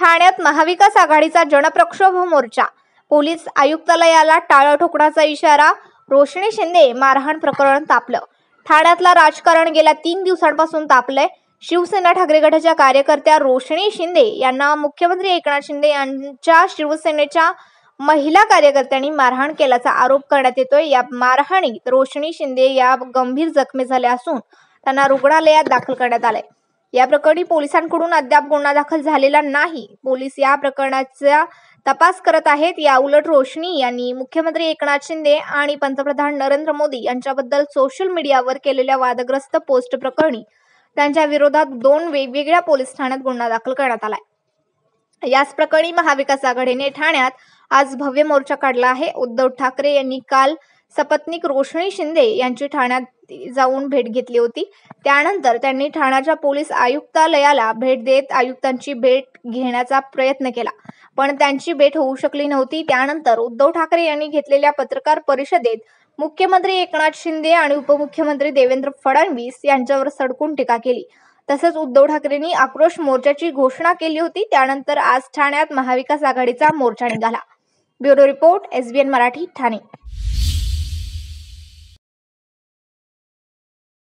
ठाण्यात महाविकास आघाडीचा जनप्रक्षोभ मोर्चा पोलीस आयुक्तालयाला टाळं ठोकण्याचा इशारा रोशनी शिंदे मारहाण प्रकरण तापलं ठाण्यातला राजकारण गेल्या तीन दिवसांपासून तापलंय शिवसेना ठाकरे गटाच्या कार्यकर्त्या रोशनी शिंदे यांना मुख्यमंत्री एकनाथ शिंदे यांच्या शिवसेनेच्या महिला कार्यकर्त्यांनी मारहाण केल्याचा आरोप करण्यात येतोय या मारहाणीत रोशनी शिंदे या गंभीर जखमी झाल्या असून त्यांना रुग्णालयात दाखल करण्यात आलंय या प्रकरणी पोलिसांकडून अद्याप गुन्हा दाखल झालेला नाही पोलीस या प्रकरणाचा तपास करत आहेत या उलट रोशनी यांनी मुख्यमंत्री एकनाथ शिंदे आणि पंतप्रधान नरेंद्र मोदी यांच्याबद्दल सोशल मीडियावर केलेल्या वादग्रस्त पोस्ट प्रकरणी त्यांच्या विरोधात दोन वेगवेगळ्या पोलीस ठाण्यात गुन्हा दाखल करण्यात आलाय याच प्रकरणी महाविकास आघाडीने ठाण्यात आज भव्य मोर्चा काढला आहे उद्धव ठाकरे यांनी काल सपत्नीक रोशनी शिंदे यांची ठाण्यात जाऊन भेट घेतली होती त्यानंतर त्यांनी ठाण्याच्या पोलीस आयुक्तालयाला भेट देत आयुक्तांची भेट घेण्याचा प्रयत्न केला पण त्यांची भेट होऊ शकली नव्हती त्यानंतर उद्धव ठाकरे यांनी घेतलेल्या पत्रकार परिषदेत मुख्यमंत्री एकनाथ शिंदे आणि उपमुख्यमंत्री देवेंद्र फडणवीस यांच्यावर सडकून टीका केली तसंच उद्धव ठाकरेंनी आक्रोश मोर्चाची घोषणा केली होती त्यानंतर आज ठाण्यात महाविकास आघाडीचा मोर्चा निघाला bureau report SBN Marathi Thane